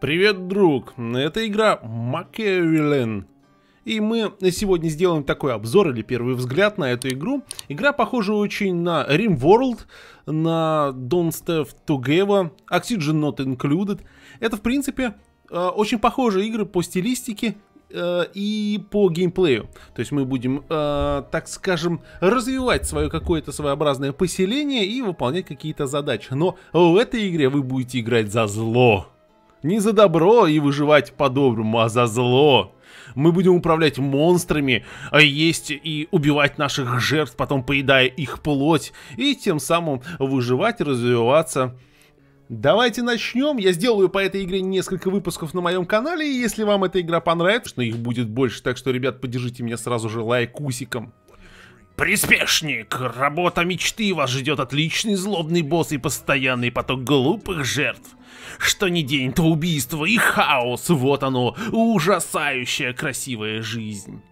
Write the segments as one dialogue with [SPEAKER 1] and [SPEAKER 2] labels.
[SPEAKER 1] Привет, друг! Это игра Макевилен. И мы сегодня сделаем такой обзор или первый взгляд на эту игру. Игра похожа очень на Rim World, на Don't Step Together, Oxygen Not Included. Это, в принципе, э, очень похожие игры по стилистике э, и по геймплею. То есть мы будем, э, так скажем, развивать свое какое-то своеобразное поселение и выполнять какие-то задачи. Но в этой игре вы будете играть за зло. Не за добро и выживать по-доброму, а за зло. Мы будем управлять монстрами, а есть и убивать наших жертв, потом поедая их плоть, и тем самым выживать, развиваться. Давайте начнем. Я сделаю по этой игре несколько выпусков на моем канале, и если вам эта игра понравится, что их будет больше, так что, ребят, поддержите меня сразу же лайкусиком. Приспешник! Работа мечты вас ждет отличный злобный босс и постоянный поток глупых жертв. Что ни день, то убийство и хаос. Вот оно, ужасающая красивая жизнь.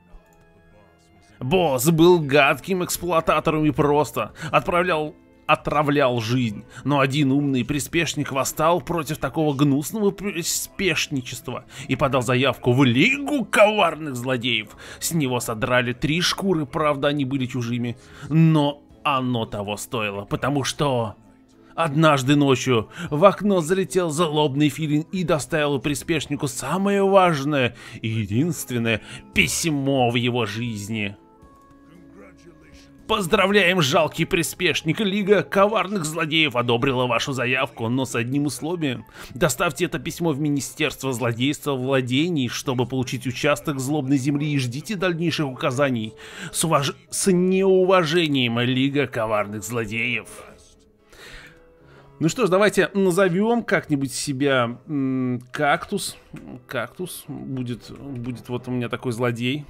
[SPEAKER 1] Босс был гадким эксплуататором и просто отправлял отравлял жизнь, но один умный приспешник восстал против такого гнусного приспешничества и подал заявку в Лигу коварных злодеев. С него содрали три шкуры, правда они были чужими, но оно того стоило, потому что... Однажды ночью в окно залетел залобный филин и доставил приспешнику самое важное и единственное письмо в его жизни. Поздравляем, жалкий приспешник. Лига коварных злодеев одобрила вашу заявку, но с одним условием. Доставьте это письмо в Министерство злодейства владений, чтобы получить участок злобной земли и ждите дальнейших указаний. С, уваж... с неуважением, Лига коварных злодеев. Ну что ж, давайте назовем как-нибудь себя кактус. Кактус будет, будет вот у меня такой злодей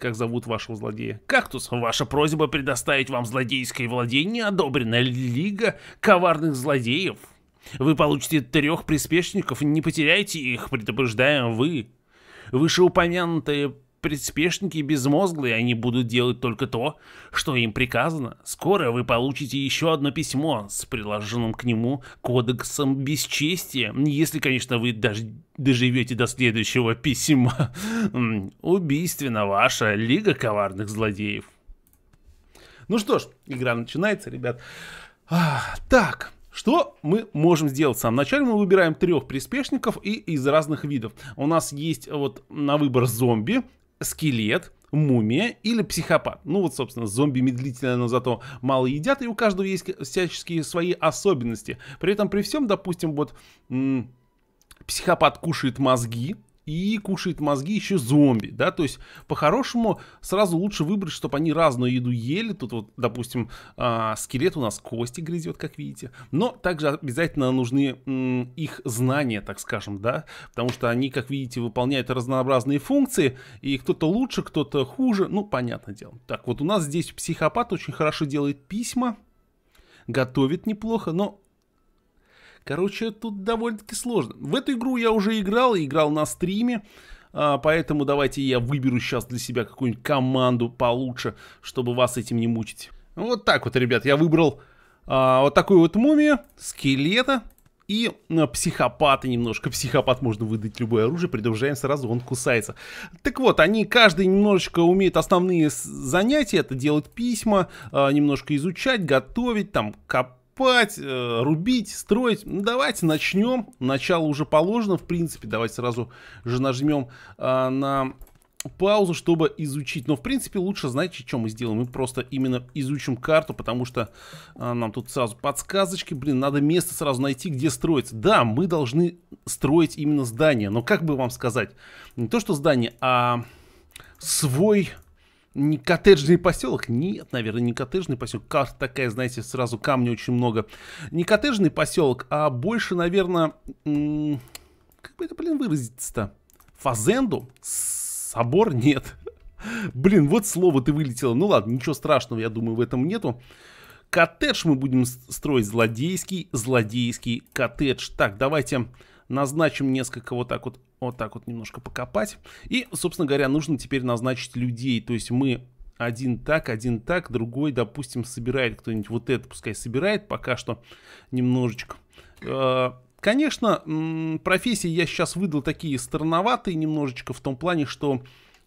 [SPEAKER 1] как зовут вашего злодея. Кактус, ваша просьба предоставить вам злодейское владение одобрена Лига коварных злодеев. Вы получите трех приспешников, не потеряйте их, предупреждаем вы. Вышеупомянутые приспешники безмозглые, они будут делать только то, что им приказано. Скоро вы получите еще одно письмо с приложенным к нему кодексом бесчестия, если, конечно, вы даже доживете до следующего письма. Убийственно ваша Лига Коварных Злодеев. Ну что ж, игра начинается, ребят. А, так, что мы можем сделать в самом начале? Мы выбираем трех приспешников и из разных видов. У нас есть вот на выбор зомби, скелет, мумия или психопат. Ну вот, собственно, зомби медлительно, но зато мало едят, и у каждого есть всяческие свои особенности. При этом при всем, допустим, вот психопат кушает мозги, и кушает мозги еще зомби, да, то есть по-хорошему сразу лучше выбрать, чтобы они разную еду ели, тут вот, допустим, э, скелет у нас кости грызет, как видите, но также обязательно нужны э, их знания, так скажем, да, потому что они, как видите, выполняют разнообразные функции, и кто-то лучше, кто-то хуже, ну, понятное дело. Так, вот у нас здесь психопат очень хорошо делает письма, готовит неплохо, но Короче, тут довольно-таки сложно. В эту игру я уже играл, играл на стриме. А, поэтому давайте я выберу сейчас для себя какую-нибудь команду получше, чтобы вас этим не мучить. Вот так вот, ребят, я выбрал а, вот такую вот мумию, скелета и а, психопата немножко. Психопат можно выдать любое оружие, предупреждаем сразу, он кусается. Так вот, они каждый немножечко умеют основные занятия, это делать письма, а, немножко изучать, готовить, там, копать покупать, э, рубить, строить. Ну, давайте начнем. Начало уже положено, в принципе. Давайте сразу же нажмем а, на паузу, чтобы изучить. Но, в принципе, лучше, знаете, что мы сделаем? Мы просто именно изучим карту, потому что а, нам тут сразу подсказочки. Блин, надо место сразу найти, где строить. Да, мы должны строить именно здание. Но как бы вам сказать? Не то, что здание, а свой не коттеджный поселок? Нет, наверное, не коттеджный поселок. Карта такая, знаете, сразу камня очень много. Не коттеджный поселок, а больше, наверное, как бы это, блин, выразиться-то? Фазенду? Собор? Нет. Блин, вот слово ты вылетело. Ну ладно, ничего страшного, я думаю, в этом нету. Коттедж мы будем строить злодейский, злодейский коттедж. Так, давайте назначим несколько вот так вот, вот так вот немножко покопать. И, собственно говоря, нужно теперь назначить людей, то есть мы один так, один так, другой, допустим, собирает кто-нибудь вот это, пускай собирает пока что немножечко. Э, конечно, профессии я сейчас выдал такие странноватые немножечко в том плане, что,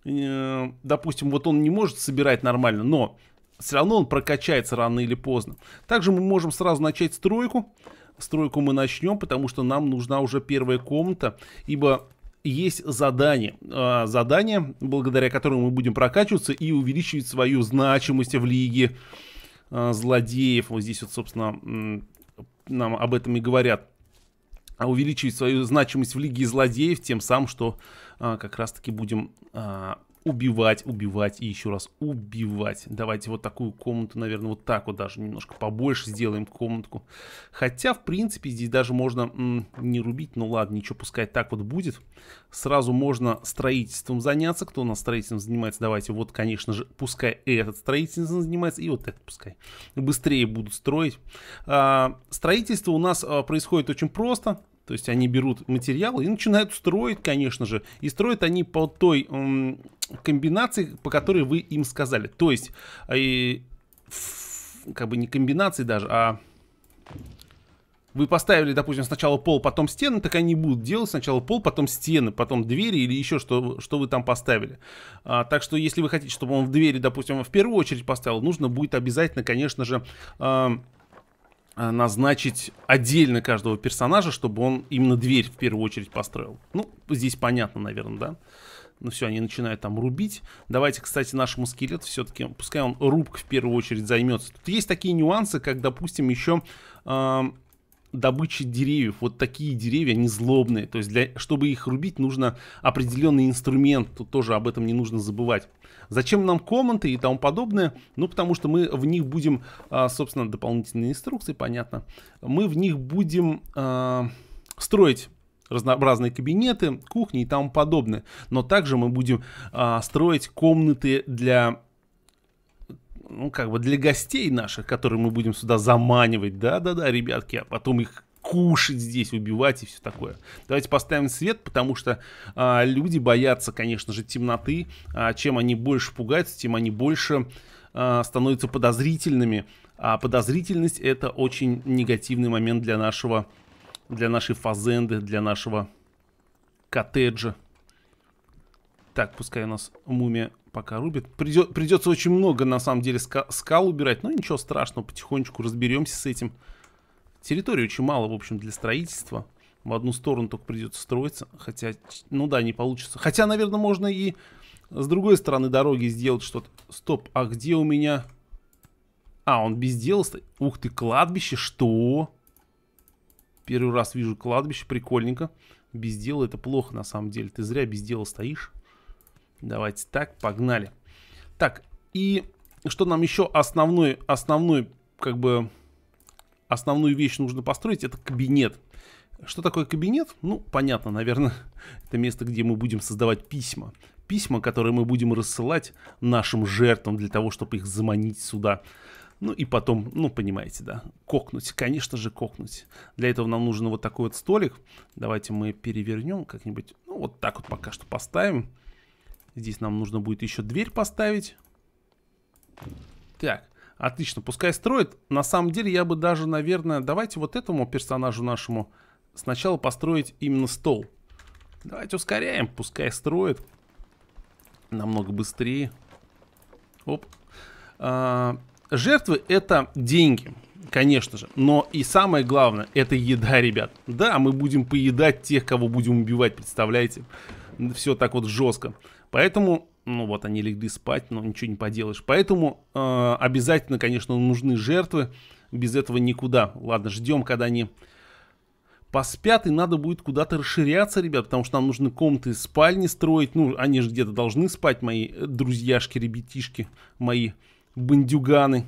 [SPEAKER 1] э, допустим, вот он не может собирать нормально, но все равно он прокачается рано или поздно. Также мы можем сразу начать стройку стройку мы начнем, потому что нам нужна уже первая комната, ибо есть задание. А, задание, благодаря которому мы будем прокачиваться и увеличивать свою значимость в лиге а, злодеев. Вот здесь вот, собственно, нам об этом и говорят. А увеличивать свою значимость в лиге злодеев тем самым, что как раз-таки будем убивать, убивать и еще раз убивать. Давайте вот такую комнату, наверное, вот так вот даже немножко побольше сделаем комнатку. Хотя, в принципе, здесь даже можно м, не рубить, ну ладно, ничего, пускай так вот будет. Сразу можно строительством заняться. Кто у нас строительством занимается? Давайте вот, конечно же, пускай этот строительством занимается и вот этот пускай. Быстрее будут строить. А, строительство у нас а, происходит очень просто. То есть они берут материалы и начинают строить, конечно же. И строят они по той м, комбинации, по которой вы им сказали. То есть, э, как бы не комбинации даже, а вы поставили, допустим, сначала пол, потом стены, так они будут делать сначала пол, потом стены, потом двери или еще что, что вы там поставили. А, так что, если вы хотите, чтобы он в двери, допустим, в первую очередь поставил, нужно будет обязательно, конечно же, э, Э, назначить отдельно каждого персонажа, чтобы он именно дверь в первую очередь построил. Ну, здесь понятно, наверное, да? Ну все, они начинают там рубить. Давайте, кстати, нашему скелету все-таки, пускай он рубк в первую очередь займется. Тут есть такие нюансы, как, допустим, еще э, добыча деревьев. Вот такие деревья, они злобные. То есть, для, чтобы их рубить, нужно определенный инструмент. Тут тоже об этом не нужно забывать. Зачем нам комменты и тому подобное? Ну, потому что мы в них будем, а, собственно, дополнительные инструкции, понятно. Мы в них будем э, строить разнообразные кабинеты, кухни и тому подобное. Но также мы будем э, строить комнаты для ну, как бы для гостей наших, которые мы будем сюда заманивать, да-да-да, ребятки, а потом их кушать здесь, убивать и все такое. Давайте поставим свет, потому что а, люди боятся, конечно же, темноты. А, чем они больше пугаются, тем они больше а, становятся подозрительными. А подозрительность это очень негативный момент для нашего, для нашей фазенды, для нашего коттеджа. Так, пускай у нас мумия пока рубит. придется очень много, на самом деле, скал убирать. Но ничего страшного, потихонечку разберемся с этим. Территории очень мало, в общем, для строительства. В одну сторону только придется строиться. Хотя, ну да, не получится. Хотя, наверное, можно и с другой стороны дороги сделать что-то. Стоп, а где у меня... А, он без дела стоит. Ух ты, кладбище, что? Первый раз вижу кладбище, прикольненько. Без дела это плохо, на самом деле. Ты зря без дела стоишь. Давайте так, погнали. Так, и что нам еще основной, основной, как бы, основную вещь нужно построить, это кабинет. Что такое кабинет? Ну, понятно, наверное, это место, где мы будем создавать письма. Письма, которые мы будем рассылать нашим жертвам для того, чтобы их заманить сюда. Ну и потом, ну понимаете, да, кокнуть, конечно же кокнуть. Для этого нам нужен вот такой вот столик. Давайте мы перевернем как-нибудь, ну вот так вот пока что поставим. Здесь нам нужно будет еще дверь поставить. Так, Отлично, пускай строит. На самом деле я бы даже, наверное, давайте вот этому персонажу нашему сначала построить именно стол. Давайте ускоряем, пускай строит. Намного быстрее. Оп. А, жертвы это деньги, конечно же. Но и самое главное, это еда, ребят. Да, мы будем поедать тех, кого будем убивать, представляете? Все так вот жестко. Поэтому ну вот они легли спать, но ничего не поделаешь. Поэтому э, обязательно, конечно, нужны жертвы. Без этого никуда. Ладно, ждем, когда они поспят, и надо будет куда-то расширяться, ребят, потому что нам нужны комнаты, спальни строить. Ну, они же где-то должны спать, мои друзьяшки, ребятишки, мои бандюганы.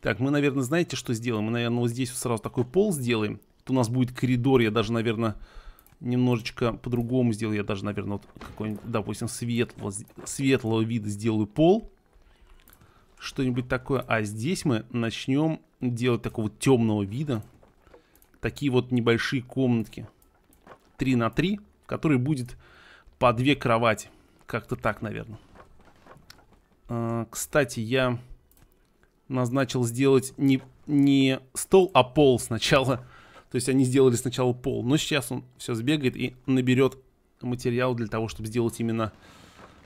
[SPEAKER 1] Так, мы, наверное, знаете, что сделаем? Мы, наверное, вот здесь сразу такой пол сделаем. Тут у нас будет коридор, я даже, наверное немножечко по-другому сделаю. Я даже, наверное, вот какой-нибудь, допустим, светлого, светлого вида сделаю пол. Что-нибудь такое. А здесь мы начнем делать такого темного вида. Такие вот небольшие комнатки. 3 на 3, в которой будет по две кровати. Как-то так, наверное. А, кстати, я назначил сделать не, не стол, а пол сначала. То есть они сделали сначала пол, но сейчас он все сбегает и наберет материал для того, чтобы сделать именно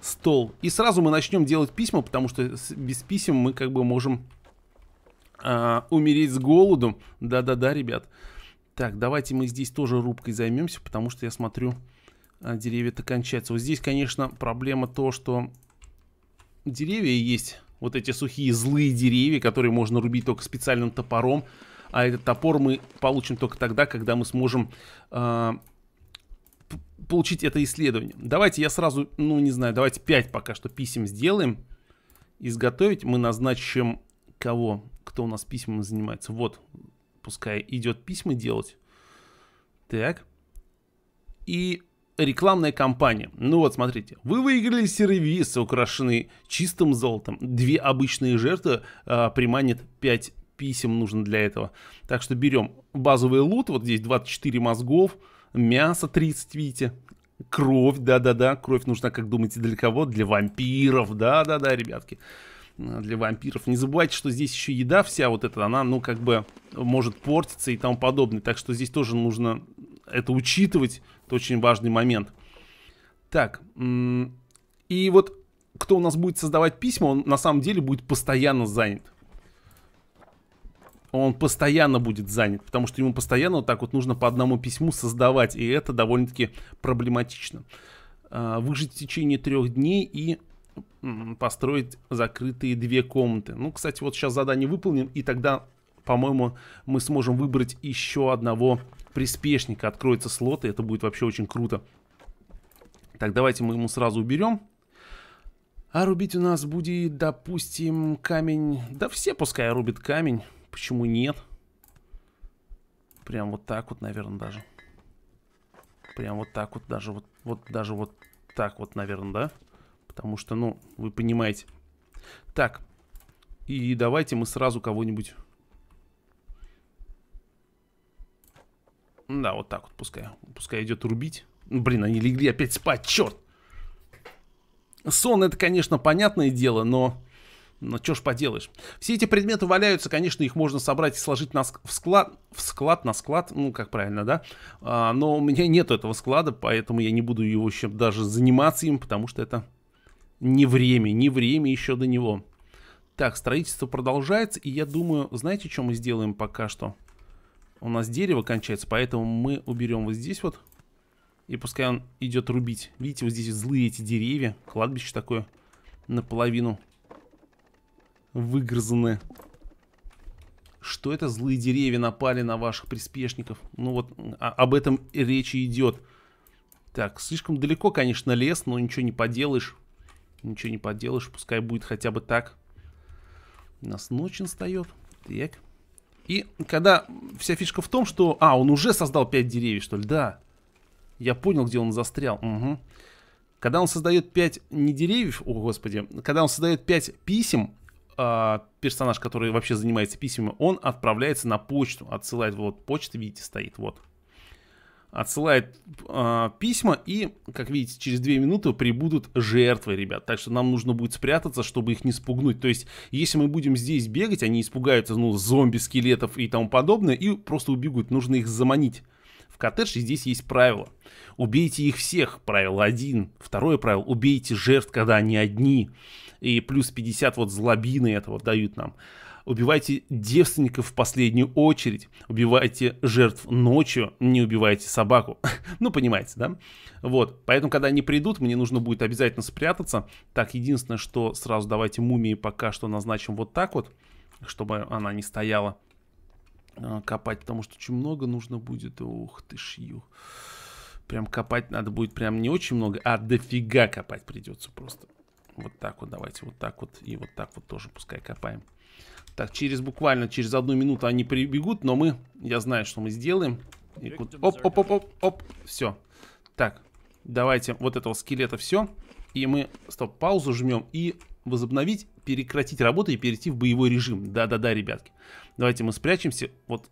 [SPEAKER 1] стол. И сразу мы начнем делать письма, потому что без писем мы как бы можем а, умереть с голодом. Да-да-да, ребят. Так, давайте мы здесь тоже рубкой займемся, потому что я смотрю, а, деревья-то кончаются. Вот здесь, конечно, проблема то, что деревья есть, вот эти сухие злые деревья, которые можно рубить только специальным топором а этот топор мы получим только тогда, когда мы сможем э, получить это исследование. Давайте я сразу, ну не знаю, давайте 5 пока что писем сделаем. Изготовить мы назначим кого? Кто у нас письмами занимается? Вот, пускай идет письма делать. Так. И рекламная кампания. Ну вот, смотрите. Вы выиграли сервис, украшенный чистым золотом. Две обычные жертвы э, а, приманят 5 писем нужно для этого. Так что берем базовый лут, вот здесь 24 мозгов, мясо 30, видите, кровь, да-да-да, кровь нужна, как думаете, для кого? Для вампиров, да-да-да, ребятки э, для вампиров. Не забывайте, что здесь еще еда вся вот эта, она, ну, как бы может портиться и тому подобное. Так что здесь тоже нужно это учитывать. Это очень важный момент. Так, и вот кто у нас будет создавать письма, он на самом деле будет постоянно занят он постоянно будет занят, потому что ему постоянно вот так вот нужно по одному письму создавать, и это довольно-таки проблематично. А, выжить в течение трех дней и построить закрытые две комнаты. Ну, кстати, вот сейчас задание выполним, и тогда, по-моему, мы сможем выбрать еще одного приспешника. Откроется слот, и это будет вообще очень круто. Так, давайте мы ему сразу уберем. А рубить у нас будет, допустим, камень... Да все пускай рубит камень. Почему нет? Прям вот так вот, наверное, даже. Прям вот так вот, даже вот, вот, даже вот так вот, наверное, да? Потому что, ну, вы понимаете. Так. И давайте мы сразу кого-нибудь... Да, вот так вот пускай. Пускай идет рубить. Ну, блин, они легли опять спать, черт! Сон это, конечно, понятное дело, но... Но ну, что ж поделаешь. Все эти предметы валяются, конечно, их можно собрать и сложить на ск в склад, в склад, на склад, ну, как правильно, да? А, но у меня нет этого склада, поэтому я не буду его еще даже заниматься им, потому что это не время, не время еще до него. Так, строительство продолжается, и я думаю, знаете, что мы сделаем пока что? У нас дерево кончается, поэтому мы уберем вот здесь вот. И пускай он идет рубить. Видите, вот здесь злые эти деревья. Кладбище такое наполовину выгрызаны. Что это злые деревья напали на ваших приспешников? Ну вот а, об этом речи идет. Так, слишком далеко, конечно, лес, но ничего не поделаешь. Ничего не поделаешь, пускай будет хотя бы так. У нас ночь настает. Так. И когда вся фишка в том, что... А, он уже создал 5 деревьев, что ли? Да. Я понял, где он застрял. Угу. Когда он создает 5 не деревьев, о господи, когда он создает 5 писем, а, персонаж, который вообще занимается письмами, он отправляется на почту, отсылает, вот почта, видите, стоит, вот. Отсылает э, письма, и, как видите, через 2 минуты прибудут жертвы, ребят. Так что нам нужно будет спрятаться, чтобы их не спугнуть. То есть, если мы будем здесь бегать, они испугаются, ну, зомби, скелетов и тому подобное, и просто убегут. Нужно их заманить в коттедж, и здесь есть правило – Убейте их всех, правило один, Второе правило, убейте жертв, когда они одни. И плюс 50 вот злобины этого дают нам. Убивайте девственников в последнюю очередь. Убивайте жертв ночью, не убивайте собаку. ну, понимаете, да? Вот, поэтому, когда они придут, мне нужно будет обязательно спрятаться. Так, единственное, что сразу давайте мумии пока что назначим вот так вот, чтобы она не стояла а, копать, потому что очень много нужно будет. Ух ты ж, юх. Прям копать надо будет прям не очень много, а дофига копать придется просто. Вот так вот давайте, вот так вот и вот так вот тоже пускай копаем. Так, через буквально через одну минуту они прибегут, но мы, я знаю, что мы сделаем. И оп, оп, оп, оп, оп, все. Так, давайте вот этого скелета все. И мы, стоп, паузу жмем и возобновить, перекратить работу и перейти в боевой режим. Да-да-да, ребятки. Давайте мы спрячемся. Вот,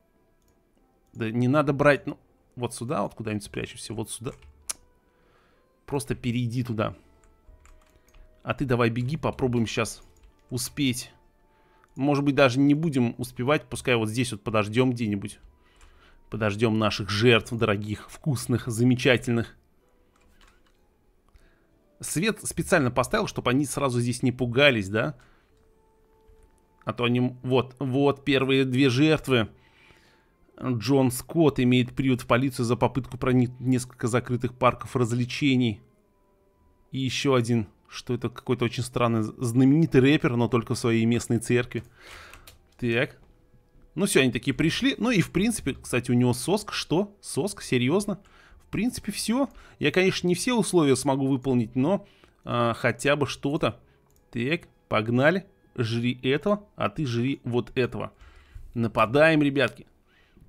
[SPEAKER 1] да не надо брать, ну, вот сюда, вот куда-нибудь спрячешься, вот сюда. Просто перейди туда. А ты давай беги, попробуем сейчас успеть. Может быть, даже не будем успевать, пускай вот здесь вот подождем где-нибудь. Подождем наших жертв, дорогих, вкусных, замечательных. Свет специально поставил, чтобы они сразу здесь не пугались, да? А то они... Вот, вот первые две жертвы. Джон Скотт имеет привод в полицию за попытку проникнуть несколько закрытых парков развлечений. И еще один, что это какой-то очень странный, знаменитый рэпер, но только в своей местной церкви. Так. Ну все, они такие пришли. Ну и в принципе, кстати, у него соск. Что? Соск? Серьезно? В принципе, все. Я, конечно, не все условия смогу выполнить, но а, хотя бы что-то. Так, погнали. Жри этого, а ты жри вот этого. Нападаем, ребятки.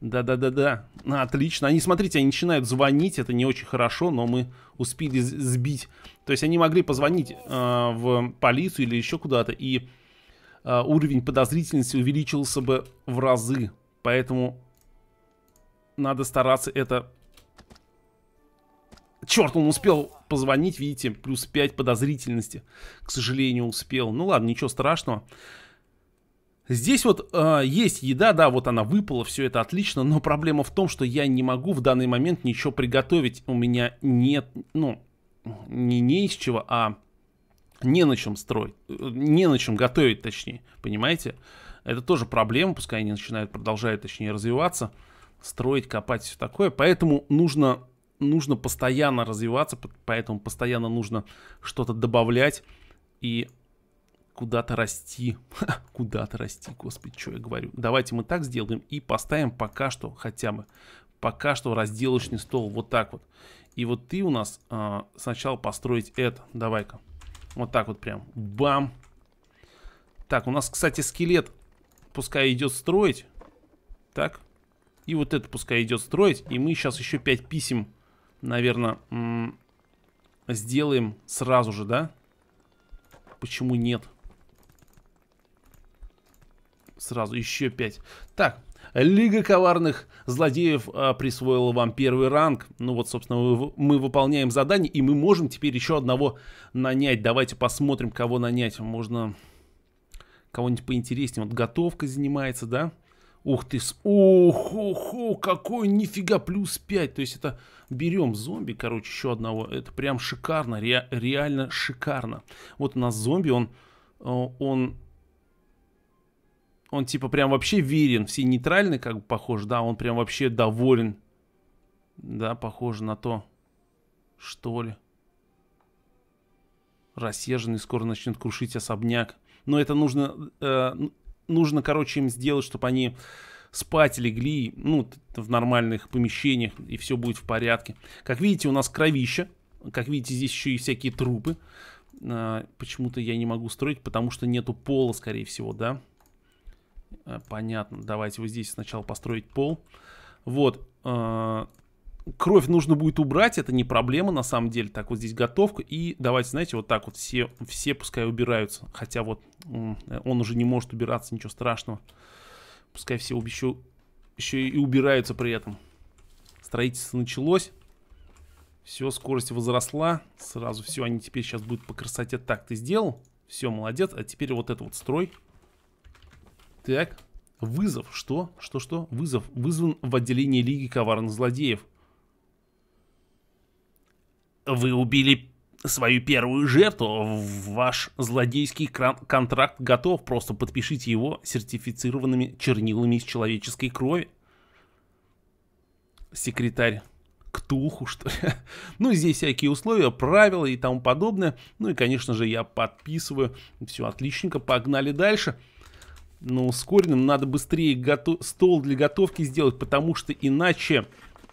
[SPEAKER 1] Да-да-да-да. Отлично. Они, смотрите, они начинают звонить. Это не очень хорошо, но мы успели сбить. То есть они могли позвонить э, в полицию или еще куда-то, и э, уровень подозрительности увеличился бы в разы. Поэтому надо стараться это... Черт, он успел позвонить, видите, плюс 5 подозрительности. К сожалению, успел. Ну ладно, ничего страшного. Здесь вот э, есть еда, да, вот она выпала, все это отлично, но проблема в том, что я не могу в данный момент ничего приготовить. У меня нет, ну, не не из чего, а не на чем строить, не на чем готовить, точнее, понимаете? Это тоже проблема, пускай они начинают, продолжают, точнее, развиваться, строить, копать, все такое. Поэтому нужно, нужно постоянно развиваться, поэтому постоянно нужно что-то добавлять и куда-то расти. куда-то расти, господи, что я говорю. Давайте мы так сделаем и поставим пока что хотя бы, пока что разделочный стол вот так вот. И вот ты у нас э, сначала построить это. Давай-ка. Вот так вот прям. Бам. Так, у нас, кстати, скелет пускай идет строить. Так. И вот это пускай идет строить. И мы сейчас еще 5 писем, наверное, сделаем сразу же, да? Почему нет? сразу еще 5. Так, Лига коварных злодеев а, присвоила вам первый ранг. Ну вот, собственно, мы, мы выполняем задание, и мы можем теперь еще одного нанять. Давайте посмотрим, кого нанять. Можно кого-нибудь поинтереснее. Вот готовка занимается, да? Ух ты, ух, ух, ух, какой нифига, плюс 5. То есть это берем зомби, короче, еще одного. Это прям шикарно, ре, реально шикарно. Вот у нас зомби, он, э, он он типа прям вообще верен, все нейтральны, как бы похоже, да, он прям вообще доволен. Да, похоже на то, что ли. Рассерженный скоро начнет крушить особняк. Но это нужно, э, нужно, короче, им сделать, чтобы они спать легли, ну, в нормальных помещениях, и все будет в порядке. Как видите, у нас кровища. Как видите, здесь еще и всякие трупы. Э, почему-то я не могу строить, потому что нету пола, скорее всего, да. Э, понятно. Давайте вот здесь сначала построить пол. Вот. Э, кровь нужно будет убрать, это не проблема на самом деле. Так, вот здесь готовка. И давайте, знаете, вот так вот все, все пускай убираются. Хотя вот э, он уже не может убираться, ничего страшного. Пускай все еще, еще и убираются при этом. Строительство началось. Все, скорость возросла. Сразу все, они теперь сейчас будут по красоте. Так, ты сделал? Все, молодец. А теперь вот это вот строй. Так, вызов, что? Что-что? Вызов вызван в отделении Лиги Коварных Злодеев. Вы убили свою первую жертву. Ваш злодейский контракт готов. Просто подпишите его сертифицированными чернилами из человеческой крови. Секретарь ктуху что ли. ну, здесь всякие условия, правила и тому подобное. Ну и, конечно же, я подписываю. Все, отличненько, погнали дальше. Дальше на ускоренном. Надо быстрее готов... стол для готовки сделать, потому что иначе,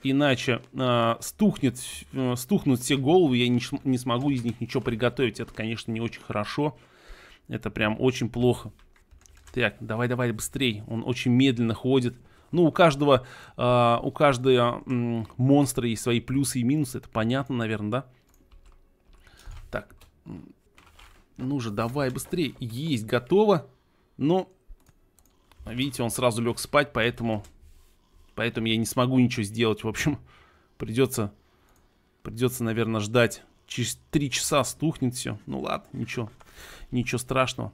[SPEAKER 1] иначе э, стухнет, э, стухнут все головы, я не, не смогу из них ничего приготовить. Это, конечно, не очень хорошо. Это прям очень плохо. Так, давай-давай быстрее. Он очень медленно ходит. Ну, у каждого, э, у каждого э, монстра есть свои плюсы и минусы. Это понятно, наверное, да? Так. Ну же, давай быстрее. Есть, готово. Но Видите, он сразу лег спать, поэтому... Поэтому я не смогу ничего сделать. В общем, придется... Придется, наверное, ждать. Через три часа стухнет все. Ну ладно, ничего. Ничего страшного.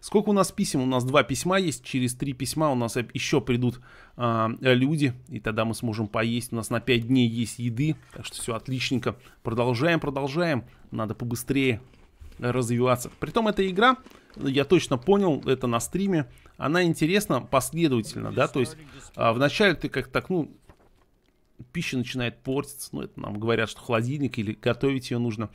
[SPEAKER 1] Сколько у нас писем? У нас два письма есть. Через три письма у нас еще придут э, люди. И тогда мы сможем поесть. У нас на пять дней есть еды. Так что все отличненько. Продолжаем, продолжаем. Надо побыстрее развиваться. Притом эта игра я точно понял это на стриме, она интересна последовательно, да, то есть а, вначале ты как то так, ну, пища начинает портиться, ну, это нам говорят, что холодильник или готовить ее нужно.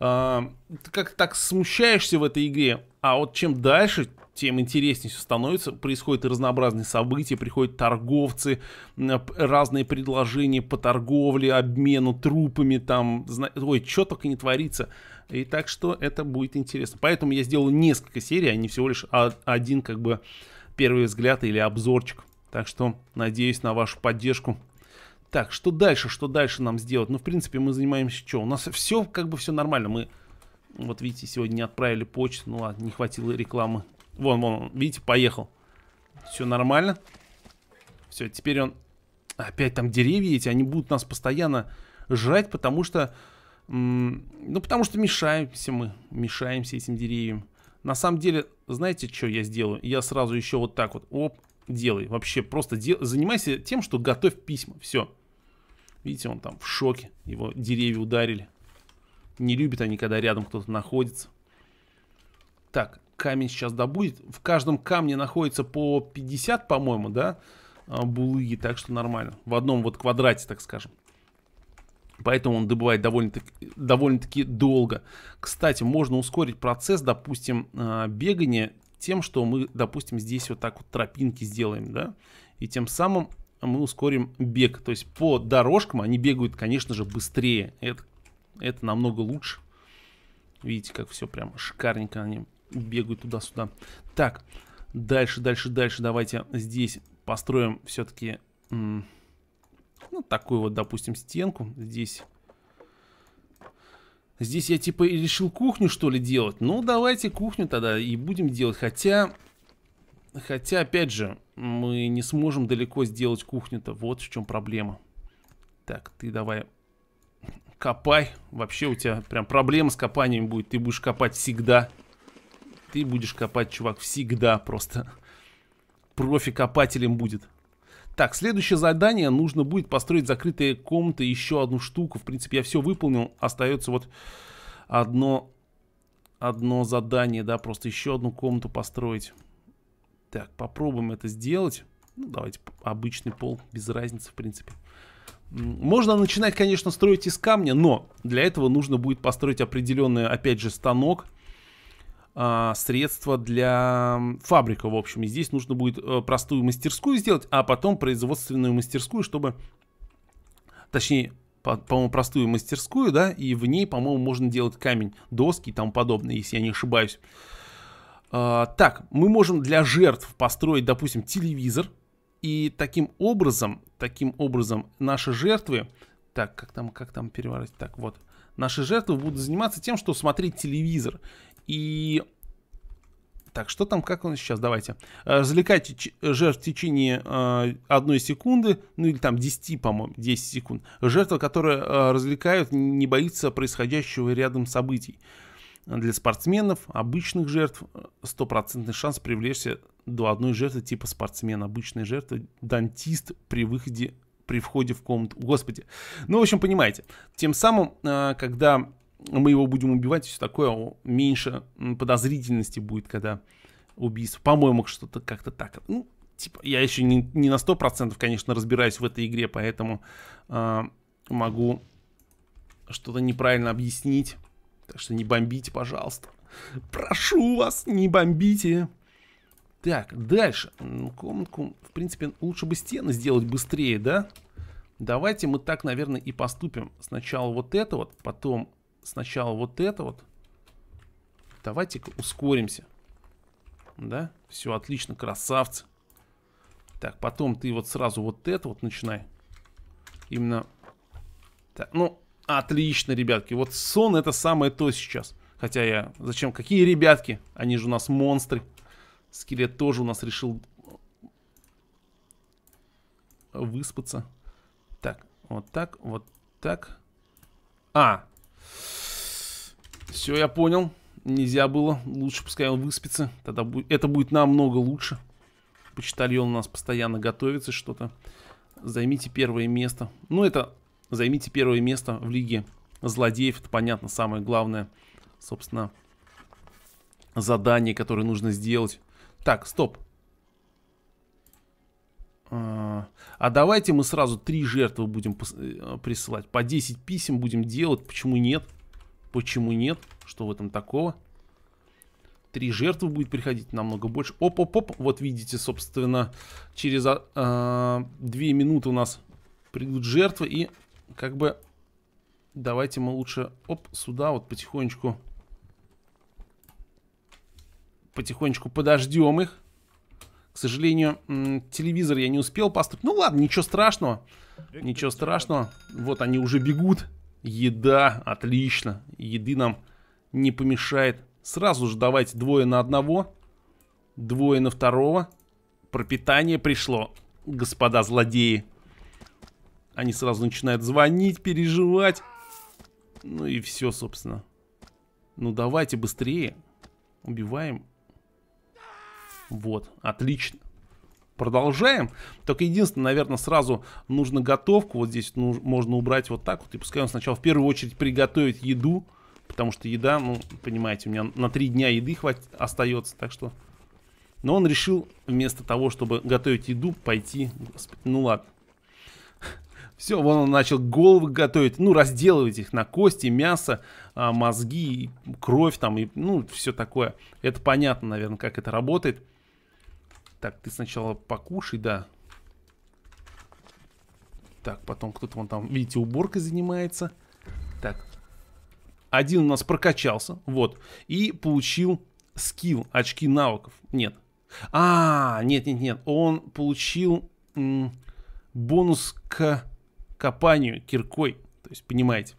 [SPEAKER 1] А, ты как так смущаешься в этой игре, а вот чем дальше, тем интереснее все становится. Происходят разнообразные события, приходят торговцы, разные предложения по торговле, обмену трупами, там, ой, что только не творится. И так что это будет интересно. Поэтому я сделал несколько серий, а не всего лишь один, как бы, первый взгляд или обзорчик. Так что надеюсь на вашу поддержку. Так, что дальше, что дальше нам сделать? Ну, в принципе, мы занимаемся что? У нас все, как бы все нормально. Мы, вот видите, сегодня не отправили почту. Ну ладно, не хватило рекламы Вон, вон, видите, поехал. Все нормально. Все, теперь он... Опять там деревья эти, они будут нас постоянно жрать, потому что... Ну, потому что мешаемся мы. Мешаемся этим деревьям. На самом деле, знаете, что я сделаю? Я сразу еще вот так вот, оп, делай. Вообще, просто дел... занимайся тем, что готовь письма. Все. Видите, он там в шоке. Его деревья ударили. Не любят они, когда рядом кто-то находится. Так, камень сейчас добудет. В каждом камне находится по 50, по-моему, да, а, булыги, так что нормально. В одном вот квадрате, так скажем. Поэтому он добывает довольно-таки довольно таки долго. Кстати, можно ускорить процесс, допустим, а, бегания тем, что мы, допустим, здесь вот так вот тропинки сделаем, да? И тем самым мы ускорим бег. То есть по дорожкам они бегают, конечно же, быстрее. Это, это намного лучше. Видите, как все прям шикарненько они бегают туда-сюда. Так, дальше, дальше, дальше. Давайте здесь построим все-таки ну, такую вот, допустим, стенку. Здесь... Здесь я типа и решил кухню, что ли, делать. Ну, давайте кухню тогда и будем делать. Хотя... Хотя, опять же, мы не сможем далеко сделать кухню-то. Вот в чем проблема. Так, ты давай копай. Вообще у тебя прям проблема с копанием будет. Ты будешь копать всегда. Ты будешь копать, чувак, всегда просто. Профи копателем будет. Так, следующее задание. Нужно будет построить закрытые комнаты, еще одну штуку. В принципе, я все выполнил. Остается вот одно, одно задание, да, просто еще одну комнату построить. Так, попробуем это сделать. Ну, давайте обычный пол, без разницы, в принципе. Можно начинать, конечно, строить из камня, но для этого нужно будет построить определенный, опять же, станок. А, средства для фабрика, в общем. И здесь нужно будет э, простую мастерскую сделать, а потом производственную мастерскую, чтобы... Точнее, по-моему, по простую мастерскую, да, и в ней, по-моему, можно делать камень, доски и тому подобное, если я не ошибаюсь. А, так, мы можем для жертв построить, допустим, телевизор, и таким образом, таким образом наши жертвы, так, как там, как там переворачивать, так, вот, наши жертвы будут заниматься тем, что смотреть телевизор. И... Так, что там, как он сейчас, давайте. Э, развлекать жертв в течение э, одной секунды, ну или там 10, по-моему, 10 секунд. Жертва, которая э, развлекают, не боится происходящего рядом событий. Для спортсменов, обычных жертв, э, стопроцентный шанс привлечься до одной жертвы типа спортсмен. Обычная жертва, дантист при выходе, при входе в комнату. Господи. Ну, в общем, понимаете. Тем самым, э, когда мы его будем убивать, и все такое, меньше подозрительности будет, когда убийство. По-моему, что-то как-то так. Ну, типа, я еще не, не на процентов, конечно, разбираюсь в этой игре, поэтому э, могу что-то неправильно объяснить. Так что не бомбите, пожалуйста. Прошу вас, не бомбите. Так, дальше. Комнатку, в принципе, лучше бы стены сделать быстрее, да? Давайте мы так, наверное, и поступим. Сначала вот это вот, потом сначала вот это вот. Давайте-ка ускоримся. Да? Все, отлично, красавцы. Так, потом ты вот сразу вот это вот начинай. Именно... Так, ну, отлично, ребятки. Вот сон это самое то сейчас. Хотя я... Зачем? Какие ребятки? Они же у нас монстры. Скелет тоже у нас решил выспаться. Так, вот так, вот так. А, все, я понял. Нельзя было. Лучше пускай он выспится. Тогда будет... это будет намного лучше. Почтальон у нас постоянно готовится что-то. Займите первое место. Ну, это займите первое место в лиге злодеев. Это понятно, самое главное, собственно, задание, которое нужно сделать. Так, стоп. А давайте мы сразу три жертвы будем э, присылать. По 10 писем будем делать. Почему нет? Почему нет? Что в этом такого? Три жертвы будет приходить намного больше. Оп-оп-оп. Вот видите, собственно, через а, а, две минуты у нас придут жертвы. И как бы давайте мы лучше, оп, сюда вот потихонечку, потихонечку подождем их. К сожалению, телевизор я не успел построить. Ну ладно, ничего страшного. Ничего страшного. Вот они уже бегут. Еда, отлично. Еды нам не помешает. Сразу же давайте двое на одного. Двое на второго. Пропитание пришло, господа злодеи. Они сразу начинают звонить, переживать. Ну и все, собственно. Ну давайте быстрее. Убиваем. Вот, отлично. Продолжаем. Только единственное, наверное, сразу нужно готовку. Вот здесь ну, можно убрать вот так вот. И пускай он сначала в первую очередь приготовит еду. Потому что еда, ну, понимаете, у меня на три дня еды хватит, остается. Так что... Но он решил вместо того, чтобы готовить еду, пойти... Господи, ну ладно. Все, вон он начал головы готовить, ну, разделывать их на кости, мясо, а, мозги, кровь там, и, ну, все такое. Это понятно, наверное, как это работает. Так, ты сначала покушай, да. Так, потом кто-то вон там, видите, уборкой занимается. Так. Один у нас прокачался, вот. И получил скилл, очки навыков. Нет. А, нет-нет-нет, он получил бонус к копанию киркой. То есть, понимаете.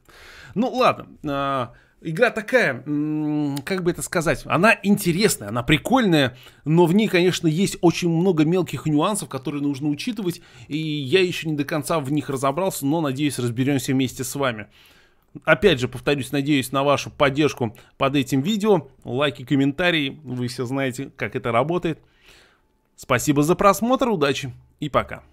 [SPEAKER 1] Ну, ладно. А игра такая, как бы это сказать, она интересная, она прикольная, но в ней, конечно, есть очень много мелких нюансов, которые нужно учитывать, и я еще не до конца в них разобрался, но, надеюсь, разберемся вместе с вами. Опять же, повторюсь, надеюсь на вашу поддержку под этим видео, лайки, комментарии, вы все знаете, как это работает. Спасибо за просмотр, удачи и пока.